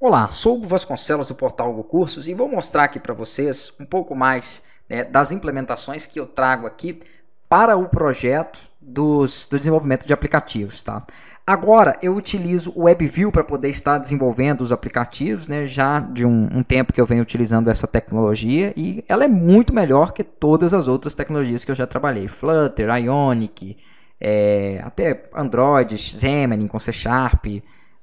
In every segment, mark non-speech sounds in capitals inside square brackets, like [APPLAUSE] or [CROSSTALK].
Olá, sou Hugo Vasconcelos do portal Hugo Cursos e vou mostrar aqui para vocês um pouco mais né, das implementações que eu trago aqui para o projeto dos, do desenvolvimento de aplicativos. Tá? Agora eu utilizo o WebView para poder estar desenvolvendo os aplicativos, né, já de um, um tempo que eu venho utilizando essa tecnologia e ela é muito melhor que todas as outras tecnologias que eu já trabalhei, Flutter, Ionic, é, até Android, Xamarin com C Sharp,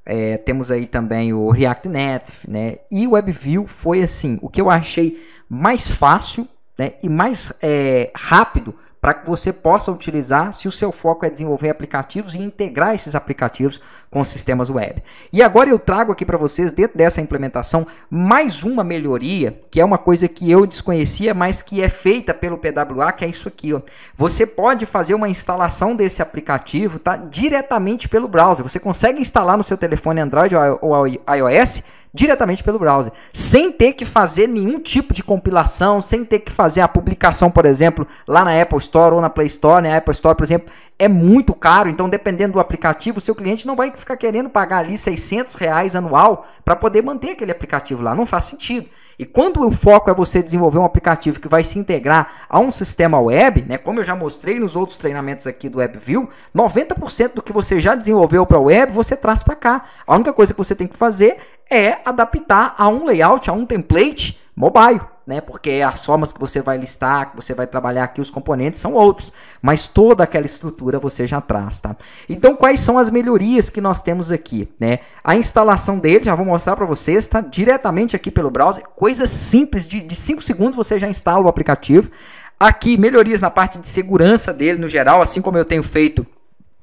é, temos aí também o React Native, né? E o WebView foi assim, o que eu achei mais fácil né? e mais é, rápido para que você possa utilizar se o seu foco é desenvolver aplicativos e integrar esses aplicativos com sistemas web. E agora eu trago aqui para vocês, dentro dessa implementação, mais uma melhoria, que é uma coisa que eu desconhecia, mas que é feita pelo PWA, que é isso aqui. Ó. Você pode fazer uma instalação desse aplicativo tá, diretamente pelo browser. Você consegue instalar no seu telefone Android ou iOS diretamente pelo browser, sem ter que fazer nenhum tipo de compilação, sem ter que fazer a publicação, por exemplo, lá na Apple Store ou na Play Store, na né? Apple Store, por exemplo, é muito caro, então dependendo do aplicativo, seu cliente não vai ficar querendo pagar ali 600 reais anual para poder manter aquele aplicativo lá, não faz sentido. E quando o foco é você desenvolver um aplicativo que vai se integrar a um sistema web, né, como eu já mostrei nos outros treinamentos aqui do WebView, 90% do que você já desenvolveu para web, você traz para cá. A única coisa que você tem que fazer é adaptar a um layout, a um template, mobile, né? Porque as formas que você vai listar, que você vai trabalhar aqui, os componentes são outros, mas toda aquela estrutura você já traz, tá? Então, quais são as melhorias que nós temos aqui, né? A instalação dele, já vou mostrar para vocês, tá? Diretamente aqui pelo browser, coisa simples, de 5 segundos você já instala o aplicativo. Aqui, melhorias na parte de segurança dele no geral, assim como eu tenho feito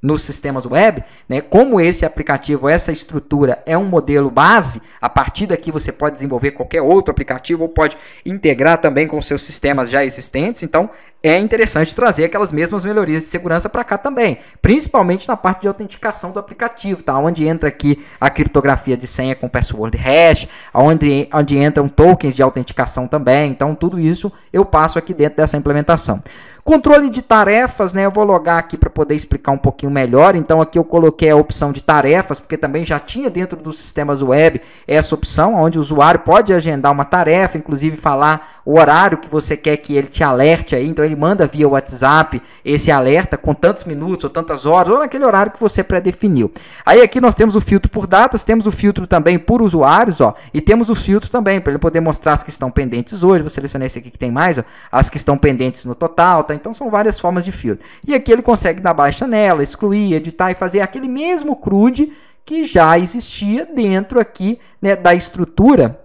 nos sistemas web, né? como esse aplicativo, essa estrutura é um modelo base, a partir daqui você pode desenvolver qualquer outro aplicativo ou pode integrar também com seus sistemas já existentes. Então, é interessante trazer aquelas mesmas melhorias de segurança para cá também, principalmente na parte de autenticação do aplicativo, tá? Onde entra aqui a criptografia de senha com password hash, onde, onde entram tokens de autenticação também. Então, tudo isso eu passo aqui dentro dessa implementação. Controle de tarefas, né? Eu vou logar aqui para poder explicar um pouquinho melhor. Então, aqui eu coloquei a opção de tarefas, porque também já tinha dentro dos sistemas web essa opção, onde o usuário pode agendar uma tarefa, inclusive falar o horário que você quer que ele te alerte aí. Então, ele ele manda via WhatsApp esse alerta com tantos minutos ou tantas horas, ou naquele horário que você pré-definiu. Aí aqui nós temos o filtro por datas, temos o filtro também por usuários, ó, e temos o filtro também para ele poder mostrar as que estão pendentes hoje. Vou selecionar esse aqui que tem mais, ó, as que estão pendentes no total, tá? Então são várias formas de filtro. E aqui ele consegue dar baixa nela, excluir, editar e fazer aquele mesmo CRUD que já existia dentro aqui né, da estrutura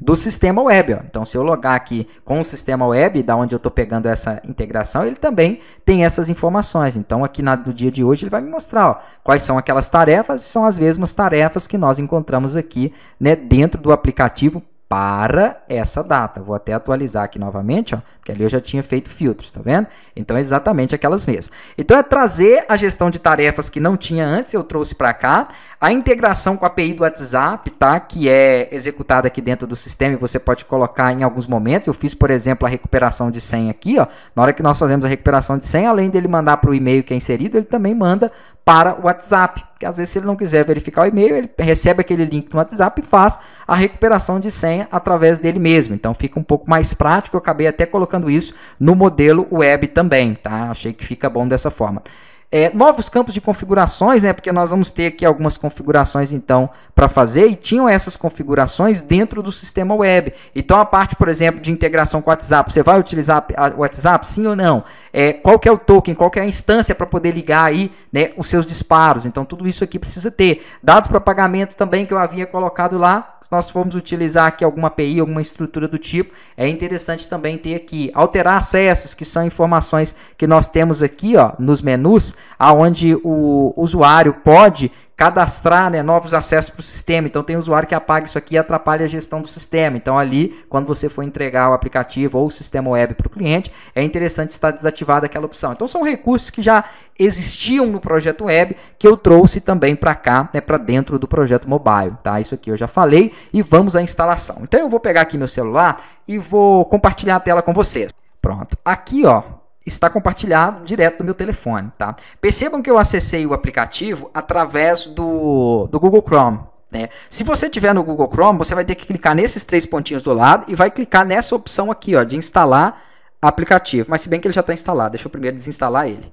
do sistema web. Ó. Então, se eu logar aqui com o sistema web, da onde eu estou pegando essa integração, ele também tem essas informações. Então, aqui na, no dia de hoje, ele vai me mostrar ó, quais são aquelas tarefas, e são as mesmas tarefas que nós encontramos aqui né, dentro do aplicativo para essa data. Vou até atualizar aqui novamente, ó, porque ali eu já tinha feito filtros, tá vendo? Então, é exatamente aquelas mesmas. Então, é trazer a gestão de tarefas que não tinha antes, eu trouxe para cá. A integração com a API do WhatsApp, tá? Que é executada aqui dentro do sistema e você pode colocar em alguns momentos. Eu fiz, por exemplo, a recuperação de senha aqui, ó. Na hora que nós fazemos a recuperação de senha, além dele mandar para o e-mail que é inserido, ele também manda para o WhatsApp. Porque às vezes, se ele não quiser verificar o e-mail, ele recebe aquele link no WhatsApp e faz a recuperação de senha através dele mesmo. Então fica um pouco mais prático. Eu acabei até colocando isso no modelo web também, tá? Achei que fica bom dessa forma. É, novos campos de configurações, né? Porque nós vamos ter aqui algumas configurações então para fazer e tinham essas configurações dentro do sistema web. Então a parte, por exemplo, de integração com o WhatsApp, você vai utilizar ah, o WhatsApp, sim ou não? É, qual que é o token? Qual que é a instância para poder ligar aí, né? Os seus disparos. Então tudo isso aqui precisa ter dados para pagamento também que eu havia colocado lá. Se nós formos utilizar aqui alguma API, alguma estrutura do tipo, é interessante também ter aqui alterar acessos, que são informações que nós temos aqui, ó, nos menus aonde o usuário pode cadastrar né, novos acessos para o sistema. Então tem usuário que apaga isso aqui e atrapalha a gestão do sistema. Então ali, quando você for entregar o aplicativo ou o sistema web para o cliente, é interessante estar desativada aquela opção. Então são recursos que já existiam no projeto web que eu trouxe também para cá, né, para dentro do projeto mobile. Tá? Isso aqui eu já falei e vamos à instalação. Então eu vou pegar aqui meu celular e vou compartilhar a tela com vocês. Pronto. Aqui, ó, está compartilhado direto do meu telefone, tá? Percebam que eu acessei o aplicativo através do, do Google Chrome, né? Se você tiver no Google Chrome, você vai ter que clicar nesses três pontinhos do lado e vai clicar nessa opção aqui, ó, de instalar aplicativo. Mas se bem que ele já está instalado, deixa eu primeiro desinstalar ele.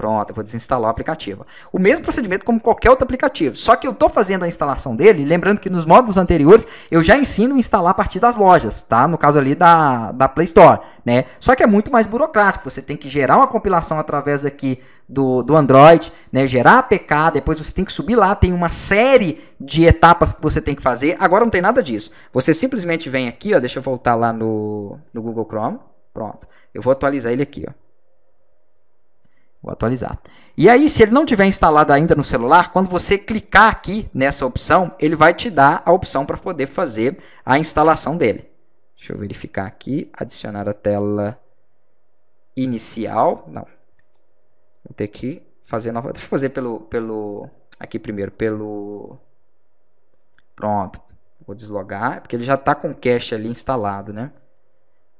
Pronto, eu vou desinstalar o aplicativo. O mesmo procedimento como qualquer outro aplicativo, só que eu estou fazendo a instalação dele, lembrando que nos módulos anteriores eu já ensino a instalar a partir das lojas, tá? No caso ali da, da Play Store, né? Só que é muito mais burocrático, você tem que gerar uma compilação através aqui do, do Android, né? gerar a APK, depois você tem que subir lá, tem uma série de etapas que você tem que fazer. Agora não tem nada disso. Você simplesmente vem aqui, ó, deixa eu voltar lá no, no Google Chrome, pronto. Eu vou atualizar ele aqui, ó. Vou atualizar. E aí, se ele não tiver instalado ainda no celular, quando você clicar aqui nessa opção, ele vai te dar a opção para poder fazer a instalação dele. Deixa eu verificar aqui, adicionar a tela inicial. Não. Vou ter que fazer nova, [LAUGHS] deixa eu fazer pelo pelo aqui primeiro, pelo Pronto. Vou deslogar, porque ele já está com o cache ali instalado, né?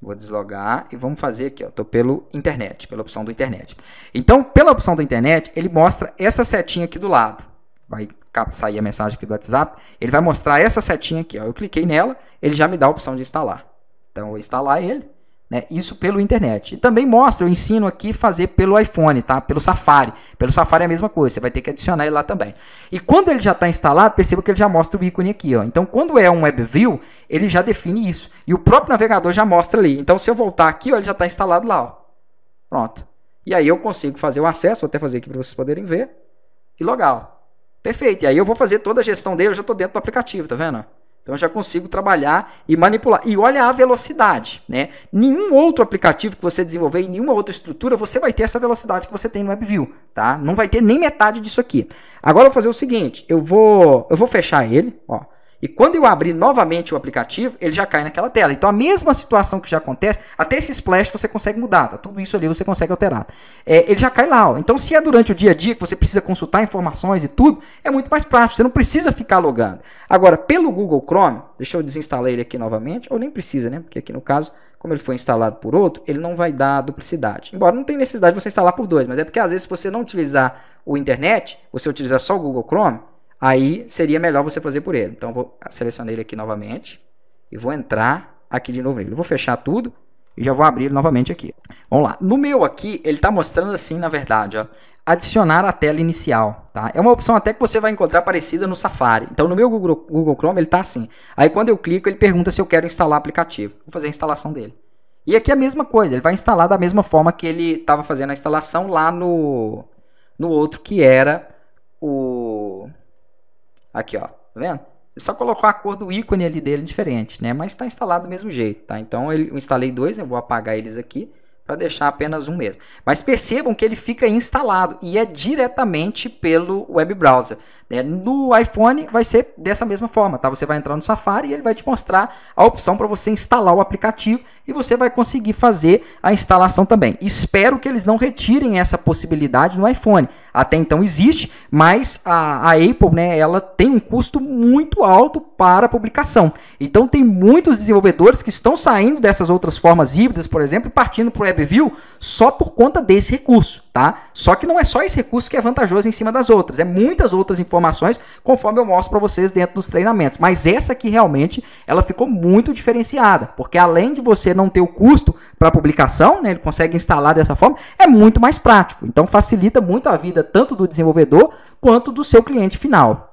Vou deslogar e vamos fazer aqui, estou pelo internet, pela opção do internet. Então, pela opção da internet, ele mostra essa setinha aqui do lado. Vai sair a mensagem aqui do WhatsApp, ele vai mostrar essa setinha aqui. Ó. Eu cliquei nela, ele já me dá a opção de instalar. Então, eu vou instalar ele. Né? Isso pelo internet. E também mostra, eu ensino aqui fazer pelo iPhone, tá? Pelo Safari. Pelo Safari é a mesma coisa, você vai ter que adicionar ele lá também. E quando ele já está instalado, perceba que ele já mostra o ícone aqui, ó. Então, quando é um WebView, ele já define isso. E o próprio navegador já mostra ali. Então, se eu voltar aqui, ó, ele já está instalado lá, ó. Pronto. E aí eu consigo fazer o acesso, vou até fazer aqui para vocês poderem ver. E logar, ó. Perfeito. E aí eu vou fazer toda a gestão dele, eu já estou dentro do aplicativo, tá vendo? Então eu já consigo trabalhar e manipular. E olha a velocidade, né? Nenhum outro aplicativo que você desenvolver, em nenhuma outra estrutura, você vai ter essa velocidade que você tem no WebView, tá? Não vai ter nem metade disso aqui. Agora eu vou fazer o seguinte, eu vou, eu vou fechar ele, ó. E quando eu abrir novamente o aplicativo, ele já cai naquela tela. Então a mesma situação que já acontece, até esse splash você consegue mudar, tá? Tudo isso ali você consegue alterar. É, ele já cai lá. Ó. Então se é durante o dia a dia que você precisa consultar informações e tudo, é muito mais prático. Você não precisa ficar logando. Agora, pelo Google Chrome, deixa eu desinstalar ele aqui novamente, ou nem precisa, né? Porque aqui no caso, como ele foi instalado por outro, ele não vai dar duplicidade. Embora não tenha necessidade de você instalar por dois, mas é porque às vezes se você não utilizar o internet, você utilizar só o Google Chrome, aí seria melhor você fazer por ele. Então, vou ah, selecionar ele aqui novamente e vou entrar aqui de novo nele. Eu vou fechar tudo e já vou abrir ele novamente aqui. Vamos lá. No meu aqui, ele está mostrando assim, na verdade, ó, adicionar a tela inicial. Tá? É uma opção até que você vai encontrar parecida no Safari. Então, no meu Google, Google Chrome, ele está assim. Aí, quando eu clico, ele pergunta se eu quero instalar o aplicativo. Vou fazer a instalação dele. E aqui é a mesma coisa, ele vai instalar da mesma forma que ele estava fazendo a instalação lá no, no outro, que era o Aqui, ó. Tá vendo? Ele é só colocou a cor do ícone ali dele diferente, né? Mas está instalado do mesmo jeito, tá? Então eu instalei dois, eu vou apagar eles aqui para deixar apenas um mesmo. Mas percebam que ele fica instalado e é diretamente pelo web browser. Né? No iPhone vai ser dessa mesma forma, tá? Você vai entrar no Safari e ele vai te mostrar a opção para você instalar o aplicativo e você vai conseguir fazer a instalação também. Espero que eles não retirem essa possibilidade no iPhone até então existe, mas a, a Apple, né, ela tem um custo muito alto para a publicação. Então tem muitos desenvolvedores que estão saindo dessas outras formas híbridas, por exemplo, e partindo para o WebView só por conta desse recurso, tá? Só que não é só esse recurso que é vantajoso em cima das outras, é muitas outras informações, conforme eu mostro para vocês dentro dos treinamentos. Mas essa aqui realmente, ela ficou muito diferenciada, porque além de você não ter o custo para publicação, né, ele consegue instalar dessa forma, é muito mais prático. Então facilita muito a vida tanto do desenvolvedor quanto do seu cliente final.